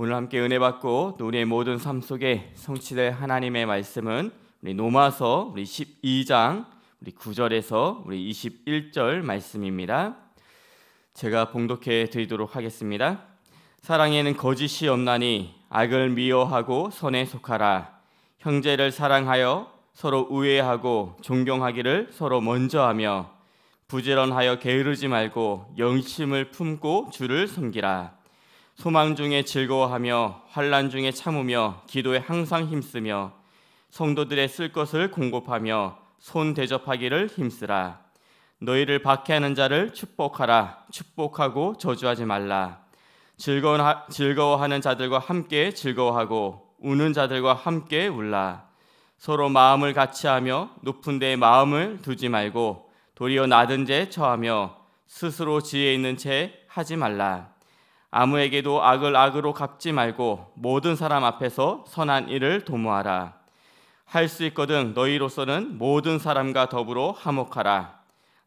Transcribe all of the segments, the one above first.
오늘 함께 은혜 받고 또 우리의 모든 삶 속에 성취될 하나님의 말씀은 우리 노마서 우리 12장 우리 9절에서 우리 21절 말씀입니다. 제가 봉독해 드리도록 하겠습니다. 사랑에는 거짓이 없나니 악을 미워하고 선에 속하라. 형제를 사랑하여 서로 우애하고 존경하기를 서로 먼저 하며 부지런하여 게으르지 말고 영심을 품고 주를 섬기라. 소망 중에 즐거워하며 환난 중에 참으며 기도에 항상 힘쓰며 성도들의 쓸 것을 공급하며 손 대접하기를 힘쓰라 너희를 박해하는 자를 축복하라 축복하고 저주하지 말라 즐거운 즐거워하는 자들과 함께 즐거워하고 우는 자들과 함께 울라 서로 마음을 같이하며 높은 데에 마음을 두지 말고 도리어 낮은 데 처하며 스스로 지혜 있는 채 하지 말라 아무에게도 악을 악으로 갚지 말고 모든 사람 앞에서 선한 일을 도모하라. 할 수 있거든 너희로서는 모든 사람과 더불어 화목하라.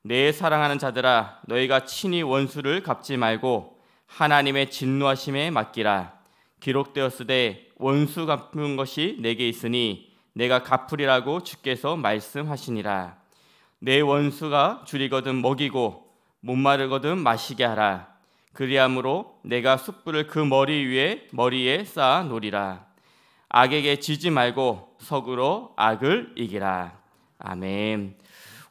내 사랑하는 자들아 너희가 친히 원수를 갚지 말고 하나님의 진노하심에 맡기라. 기록되었으되 원수 갚는 것이 내게 있으니 내가 갚으리라고 주께서 말씀하시니라. 내 원수가 줄이거든 먹이고 못 마르거든 마시게 하라. 그리함으로 내가 숯불을 그 머리 위에 머리에 쌓아 놓리라 악에게 지지 말고 석으로 악을 이기라. 아멘.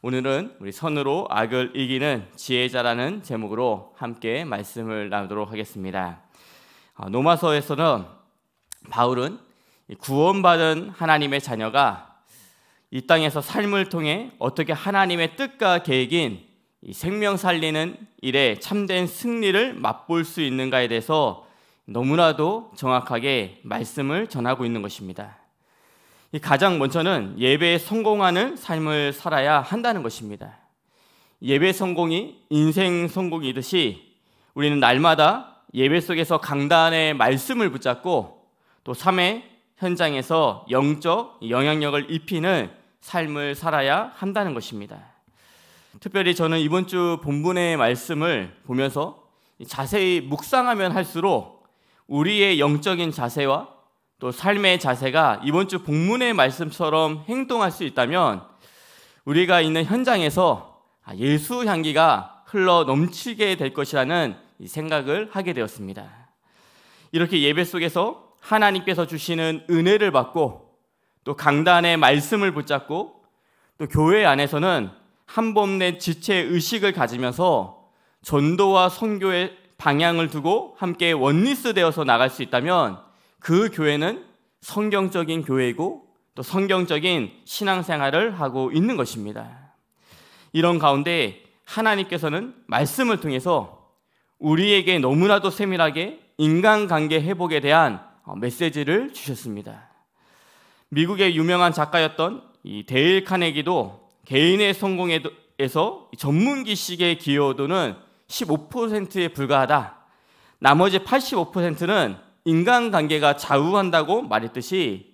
오늘은 우리 선으로 악을 이기는 지혜자라는 제목으로 함께 말씀을 나누도록 하겠습니다. 노마서에서는 어, 바울은 구원받은 하나님의 자녀가 이 땅에서 삶을 통해 어떻게 하나님의 뜻과 계획인 이 생명 살리는 일에 참된 승리를 맛볼 수 있는가에 대해서 너무나도 정확하게 말씀을 전하고 있는 것입니다. 가장 먼저는 예배에 성공하는 삶을 살아야 한다는 것입니다. 예배 성공이 인생 성공이듯이 우리는 날마다 예배 속에서 강단의 말씀을 붙잡고 또 삶의 현장에서 영적 영향력을 입히는 삶을 살아야 한다는 것입니다. 특별히 저는 이번 주 본문의 말씀을 보면서 자세히 묵상하면 할수록 우리의 영적인 자세와 또 삶의 자세가 이번 주 본문의 말씀처럼 행동할 수 있다면 우리가 있는 현장에서 아, 예수 향기가 흘러 넘치게 될 것이라는 생각을 하게 되었습니다. 이렇게 예배 속에서 하나님께서 주시는 은혜를 받고 또 강단의 말씀을 붙잡고 또 교회 안에서는 한범내 지체 의식을 가지면서 전도와 선교의 방향을 두고 함께 원리스 되어서 나갈 수 있다면 그 교회는 성경적인 교회이고 또 성경적인 신앙생활을 하고 있는 것입니다. 이런 가운데 하나님께서는 말씀을 통해서 우리에게 너무나도 세밀하게 인간관계 회복에 대한 어, 메시지를 주셨습니다. 미국의 유명한 작가였던 이 데일 카네기도 개인의 성공에서 전문기식의 기여도는 15%에 불과하다. 나머지 85%는 인간관계가 좌우한다고 말했듯이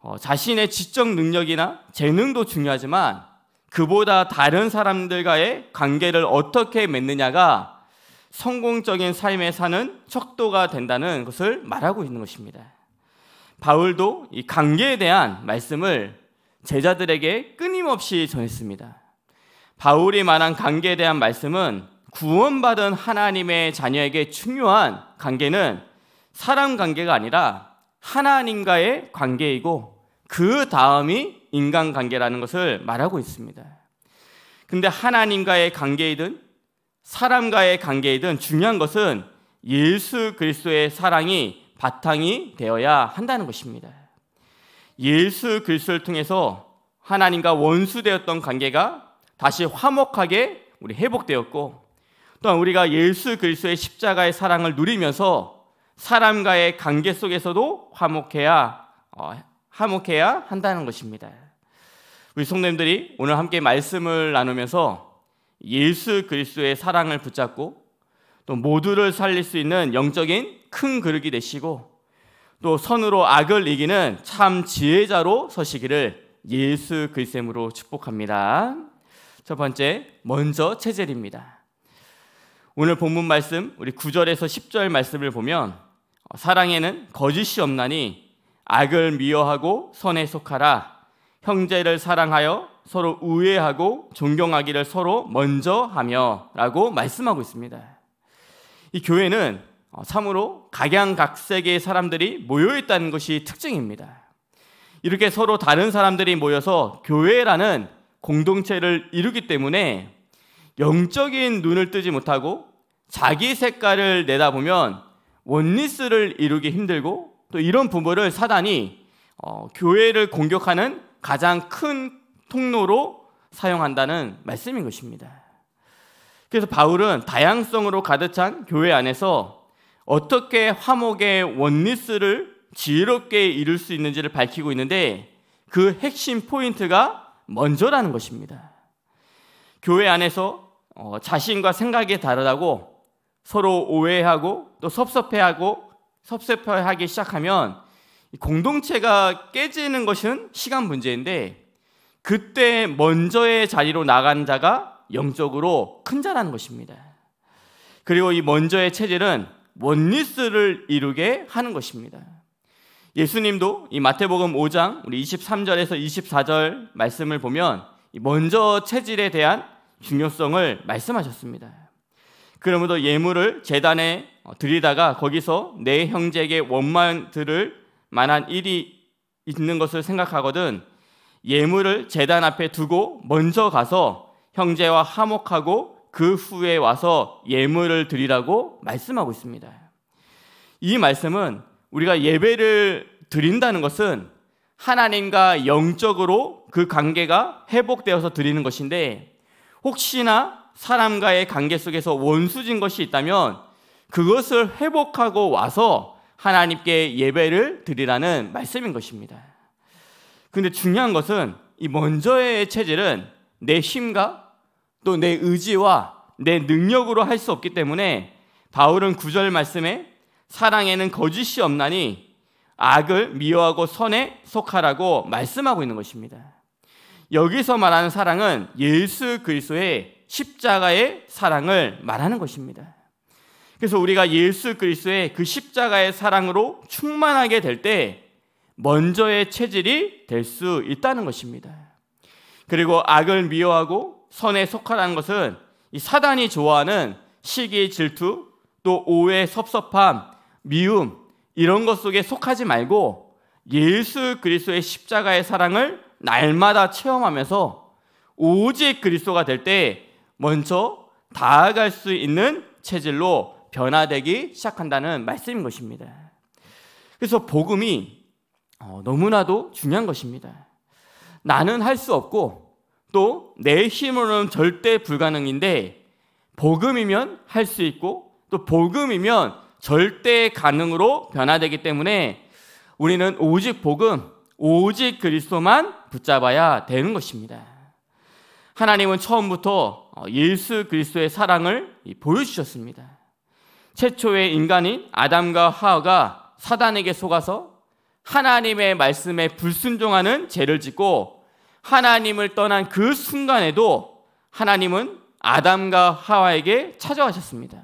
어, 자신의 지적 능력이나 재능도 중요하지만 그보다 다른 사람들과의 관계를 어떻게 맺느냐가 성공적인 삶에 사는 척도가 된다는 것을 말하고 있는 것입니다. 바울도 이 관계에 대한 말씀을 제자들에게 끊임없이 전했습니다. 바울이 말한 관계에 대한 말씀은 구원받은 하나님의 자녀에게 중요한 관계는 사람 관계가 아니라 하나님과의 관계이고 그 다음이 인간 관계라는 것을 말하고 있습니다. 근데 하나님과의 관계이든 사람과의 관계이든 중요한 것은 예수 그리스도의 사랑이 바탕이 되어야 한다는 것입니다. 예수 그리스도를 통해서 하나님과 원수되었던 관계가 다시 화목하게 우리 회복되었고 또한 우리가 예수 그리스도의 십자가의 사랑을 누리면서 사람과의 관계 속에서도 화목해야 어, 화목해야 한다는 것입니다. 우리 성도님들이 오늘 함께 말씀을 나누면서 예수 그리스도의 사랑을 붙잡고 또 모두를 살릴 수 있는 영적인 큰 그릇이 되시고 또 선으로 악을 이기는 참 지혜자로 서시기를 예수 글리으로 축복합니다. 첫 번째, 먼저 체질입니다. 오늘 본문 말씀 우리 9절에서 10절 말씀을 보면 어, 사랑에는 거짓이 없나니 악을 미워하고 선에 속하라 형제를 사랑하여 서로 우애하고 존경하기를 서로 먼저 하며라고 말씀하고 있습니다. 이 교회는 어, 참으로 각양각색의 사람들이 모여 있다는 것이 특징입니다. 이렇게 서로 다른 사람들이 모여서 교회라는 공동체를 이루기 때문에 영적인 눈을 뜨지 못하고 자기 색깔을 내다보면 원리스를 이루기 힘들고 또 이런 부모를 사단이 어, 교회를 공격하는 가장 큰 통로로 사용한다는 말씀인 것입니다. 그래서 바울은 다양성으로 가득 찬 교회 안에서 어떻게 화목의 원리스를 지혜롭게 이룰 수 있는지를 밝히고 있는데 그 핵심 포인트가 먼저라는 것입니다. 교회 안에서 어, 자신과 생각이 다르다고 서로 오해하고 또 섭섭해하고 섭섭해하기 시작하면 공동체가 깨지는 것은 시간 문제인데 그때 먼저의 자리로 나간 자가 영적으로 큰 자라는 것입니다. 그리고 이 먼저의 체질은 원리스를 이루게 하는 것입니다. 예수님도 이 마태복음 5장 우리 23절에서 24절 말씀을 보면 먼저 체질에 대한 중요성을 말씀하셨습니다. 그러므로 예물을 재단에 드리다가 어, 거기서 내 형제에게 원만 들을 만한 일이 있는 것을 생각하거든 예물을 재단 앞에 두고 먼저 가서 형제와 화목하고 그 후에 와서 예물을 드리라고 말씀하고 있습니다. 이 말씀은 우리가 예배를 드린다는 것은 하나님과 영적으로 그 관계가 회복되어서 드리는 것인데 혹시나 사람과의 관계 속에서 원수진 것이 있다면 그것을 회복하고 와서 하나님께 예배를 드리라는 말씀인 것입니다. 근데 중요한 것은 이 먼저의 체질은 내 힘과 또내 의지와 내 능력으로 할 수 없기 때문에 바울은 구절 말씀에 사랑에는 거짓이 없나니 악을 미워하고 선에 속하라고 말씀하고 있는 것입니다. 여기서 말하는 사랑은 예수 그리스도의 십자가의 사랑을 말하는 것입니다. 그래서 우리가 예수 그리스도의 그 십자가의 사랑으로 충만하게 될 때 먼저의 체질이 될 수 있다는 것입니다. 그리고 악을 미워하고 선에 속하라는 것은 이 사단이 좋아하는 시기, 질투, 또 오해, 섭섭함, 미움 이런 것 속에 속하지 말고 예수 그리스도의 십자가의 사랑을 날마다 체험하면서 오직 그리스도가 될 때 먼저 다가갈 수 있는 체질로 변화되기 시작한다는 말씀인 것입니다. 그래서 복음이 어, 너무나도 중요한 것입니다. 나는 할 수 없고 또내 힘으로는 절대 불가능인데 복음이면 할 수 있고 또 복음이면 절대 가능으로 변화되기 때문에 우리는 오직 복음, 오직 그리스도만 붙잡아야 되는 것입니다. 하나님은 처음부터 예수 그리스도의 사랑을 보여주셨습니다. 최초의 인간인 아담과 하와가 사단에게 속아서 하나님의 말씀에 불순종하는 죄를 짓고 하나님을 떠난 그 순간에도 하나님은 아담과 하와에게 찾아가셨습니다.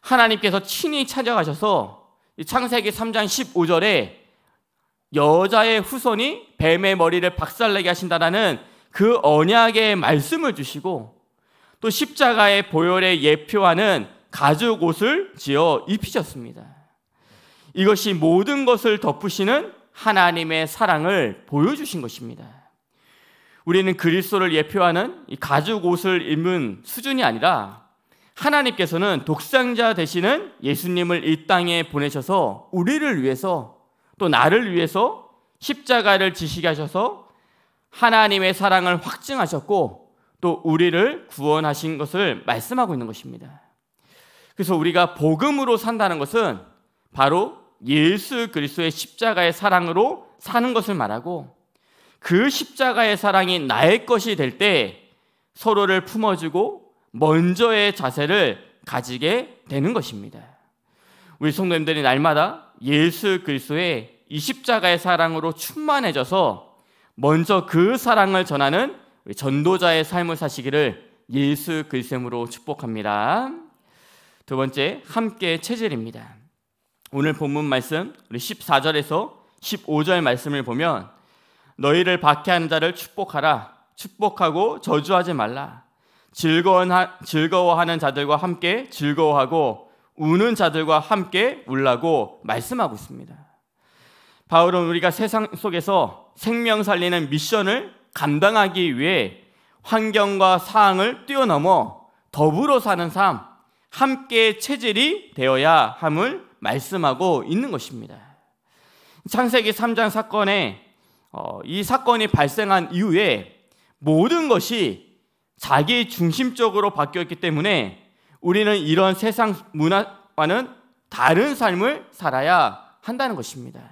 하나님께서 친히 찾아가셔서 창세기 3장 15절에 여자의 후손이 뱀의 머리를 박살내게 하신다라는 그 언약의 말씀을 주시고 또 십자가의 보혈의 예표하는 가죽 옷을 지어 입히셨습니다. 이것이 모든 것을 덮으시는 하나님의 사랑을 보여주신 것입니다. 우리는 그리스도를 예표하는 가죽 옷을 입은 수준이 아니라 하나님께서는 독상자 되시는 예수님을 이 땅에 보내셔서 우리를 위해서 또 나를 위해서 십자가를 지시게 하셔서 하나님의 사랑을 확증하셨고 또 우리를 구원하신 것을 말씀하고 있는 것입니다. 그래서 우리가 복음으로 산다는 것은 바로 예수 그리스도의 십자가의 사랑으로 사는 것을 말하고 그 십자가의 사랑이 나의 것이 될 때 서로를 품어주고 먼저의 자세를 가지게 되는 것입니다. 우리 성도님들이 날마다 예수 그리스도의 이 십자가의 사랑으로 충만해져서 먼저 그 사랑을 전하는 전도자의 삶을 사시기를 예수 그리스도로 축복합니다. 두 번째, 함께 체질입니다. 오늘 본문 말씀 우리 14절에서 15절 말씀을 보면 너희를 박해하는 자를 축복하라. 축복하고 저주하지 말라. 즐거워하는 자들과 함께 즐거워하고 우는 자들과 함께 울라고 말씀하고 있습니다. 바울은 우리가 세상 속에서 생명 살리는 미션을 감당하기 위해 환경과 사항을 뛰어넘어 더불어 사는 삶, 함께 체질이 되어야 함을 말씀하고 있는 것입니다. 창세기 3장 사건에 어, 이 사건이 발생한 이후에 모든 것이 자기 중심적으로 바뀌었기 때문에 우리는 이런 세상 문화와는 다른 삶을 살아야 한다는 것입니다.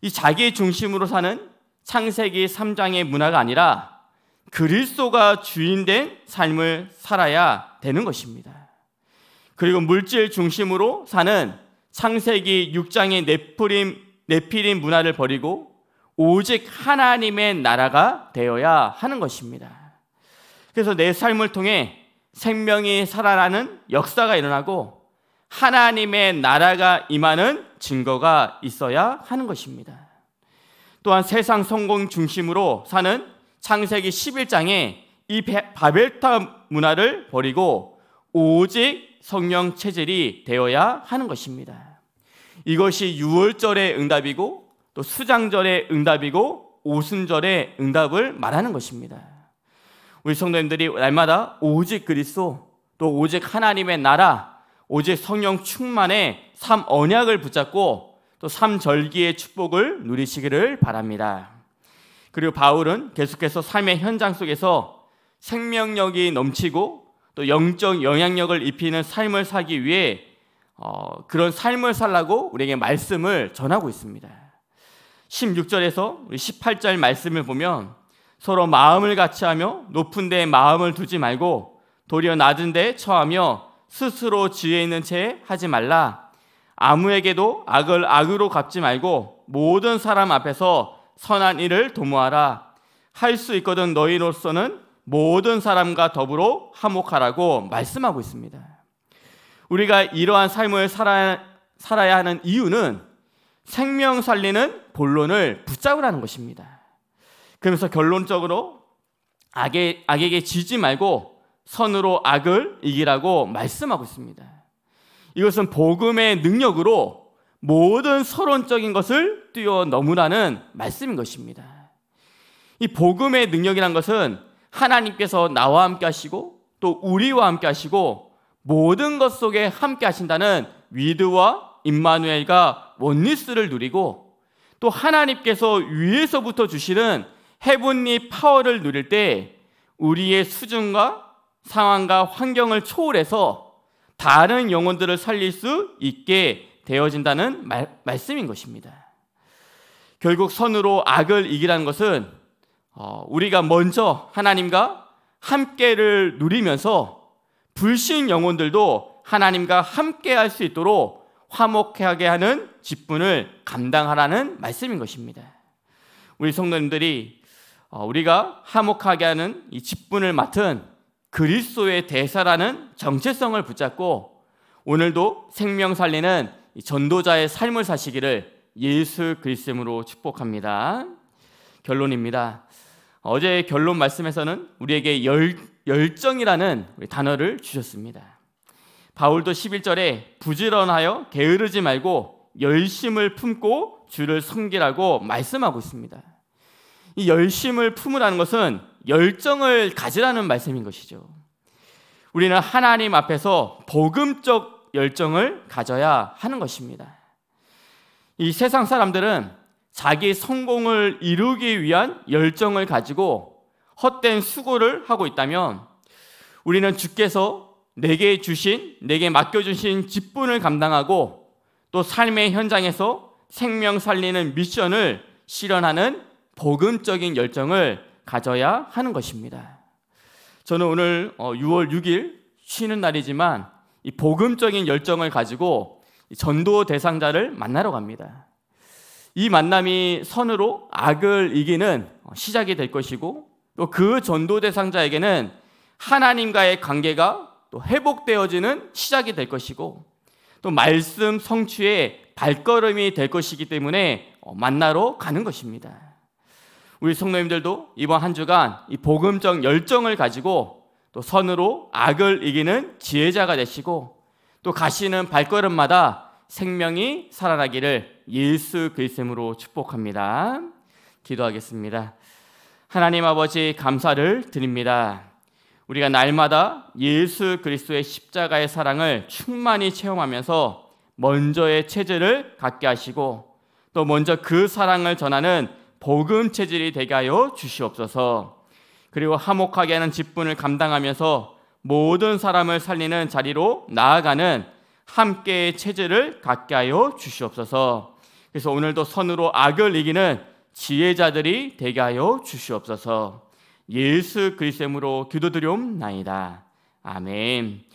이 자기 중심으로 사는 창세기 3장의 문화가 아니라 그리스도가 주인된 삶을 살아야 되는 것입니다. 그리고 물질 중심으로 사는 창세기 6장의 네피림, 네피림 문화를 버리고 오직 하나님의 나라가 되어야 하는 것입니다. 그래서 내 삶을 통해 생명이 살아나는 역사가 일어나고 하나님의 나라가 임하는 증거가 있어야 하는 것입니다. 또한 세상 성공 중심으로 사는 창세기 11장에 이 바벨탑 문화를 버리고 오직 성령 체질이 되어야 하는 것입니다. 이것이 6월절의 응답이고 또 수장절의 응답이고 오순절의 응답을 말하는 것입니다. 우리 성도님들이 날마다 오직 그리스도 또 오직 하나님의 나라 오직 성령 충만의 삼 언약을 붙잡고 또 삼절기의 축복을 누리시기를 바랍니다. 그리고 바울은 계속해서 삶의 현장 속에서 생명력이 넘치고 또 영적 영향력을 입히는 삶을 사기 위해 어, 그런 삶을 살라고 우리에게 말씀을 전하고 있습니다. 16절에서 18절 말씀을 보면 서로 마음을 같이 하며 높은 데에 마음을 두지 말고 도리어 낮은 데에 처하며 스스로 지혜 있는 채 하지 말라. 아무에게도 악을 악으로 갚지 말고 모든 사람 앞에서 선한 일을 도모하라. 할 수 있거든 너희로서는 모든 사람과 더불어 화목하라고 말씀하고 있습니다. 우리가 이러한 삶을 살아, 살아야 하는 이유는 생명 살리는 본론을 붙잡으라는 것입니다. 그러면서 결론적으로 악에, 악에게 지지 말고 선으로 악을 이기라고 말씀하고 있습니다. 이것은 복음의 능력으로 모든 서론적인 것을 뛰어넘으라는 말씀인 것입니다. 이 복음의 능력이란 것은 하나님께서 나와 함께 하시고 또 우리와 함께 하시고 모든 것 속에 함께 하신다는 위드와 임마누엘과 원리스를 누리고 또 하나님께서 위에서부터 주시는 해분리 파워를 누릴 때 우리의 수준과 상황과 환경을 초월해서 다른 영혼들을 살릴 수 있게 되어진다는 말, 말씀인 것입니다. 결국 선으로 악을 이기라는 것은 어, 우리가 먼저 하나님과 함께를 누리면서 불신 영혼들도 하나님과 함께할 수 있도록 화목하게 하는 직분을 감당하라는 말씀인 것입니다. 우리 성도님들이 어, 우리가 화목하게 하는 이 직분을 맡은 그리스도의 대사라는 정체성을 붙잡고 오늘도 생명 살리는 전도자의 삶을 사시기를 예수 그리스도로 축복합니다. 결론입니다. 어제 결론 말씀에서는 우리에게 열, 열정이라는 단어를 주셨습니다. 바울도 11절에 부지런하여 게으르지 말고 열심을 품고 주를 섬기라고 말씀하고 있습니다. 이 열심을 품으라는 것은 열정을 가지라는 말씀인 것이죠. 우리는 하나님 앞에서 복음적 열정을 가져야 하는 것입니다. 이 세상 사람들은 자기 성공을 이루기 위한 열정을 가지고 헛된 수고를 하고 있다면 우리는 주께서 내게 주신, 내게 맡겨주신 직분을 감당하고 또 삶의 현장에서 생명 살리는 미션을 실현하는 복음적인 열정을 가져야 하는 것입니다. 저는 오늘 6월 어, 6일 쉬는 날이지만 이 복음적인 열정을 가지고 전도 대상자를 만나러 갑니다. 이 만남이 선으로 악을 이기는 어, 시작이 될 것이고 또 그 전도 대상자에게는 하나님과의 관계가 또 회복되어지는 시작이 될 것이고 또 말씀 성취의 발걸음이 될 것이기 때문에 어, 만나러 가는 것입니다. 우리 성도님들도 이번 한 주간 이 복음적 열정을 가지고 또 선으로 악을 이기는 지혜자가 되시고 또 가시는 발걸음마다 생명이 살아나기를 예수 그리스로 축복합니다. 기도하겠습니다. 하나님 아버지 감사를 드립니다. 우리가 날마다 예수 그리스도의 십자가의 사랑을 충만히 체험하면서 먼저의 체질을 갖게 하시고 또 먼저 그 사랑을 전하는 복음 체질이 되게 하여 주시옵소서. 그리고 화목하게 하는 직분을 감당하면서 모든 사람을 살리는 자리로 나아가는 함께의 체질을 갖게 하여 주시옵소서. 그래서 오늘도 선으로 악을 이기는 지혜자들이 되게 하여 주시옵소서. 예수 그리스도로 기도드려옵나이다. 아멘.